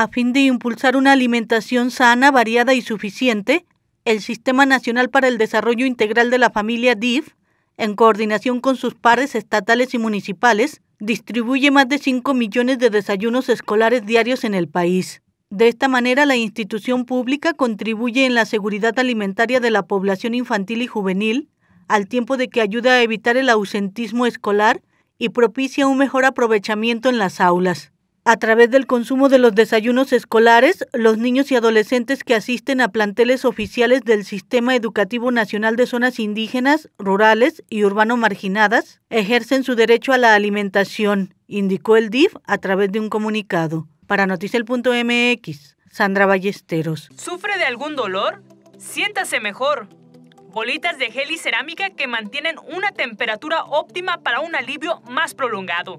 A fin de impulsar una alimentación sana, variada y suficiente, el Sistema Nacional para el Desarrollo Integral de la Familia DIF, en coordinación con sus pares estatales y municipales, distribuye más de 5 millones de desayunos escolares diarios en el país. De esta manera, la institución pública contribuye en la seguridad alimentaria de la población infantil y juvenil, al tiempo de que ayuda a evitar el ausentismo escolar y propicia un mejor aprovechamiento en las aulas. A través del consumo de los desayunos escolares, los niños y adolescentes que asisten a planteles oficiales del Sistema Educativo Nacional de Zonas Indígenas, Rurales y Urbano Marginadas ejercen su derecho a la alimentación, indicó el DIF a través de un comunicado. Para Noticel.mx, Sandra Ballesteros. ¿Sufre de algún dolor? Siéntase mejor. Bolitas de gel y cerámica que mantienen una temperatura óptima para un alivio más prolongado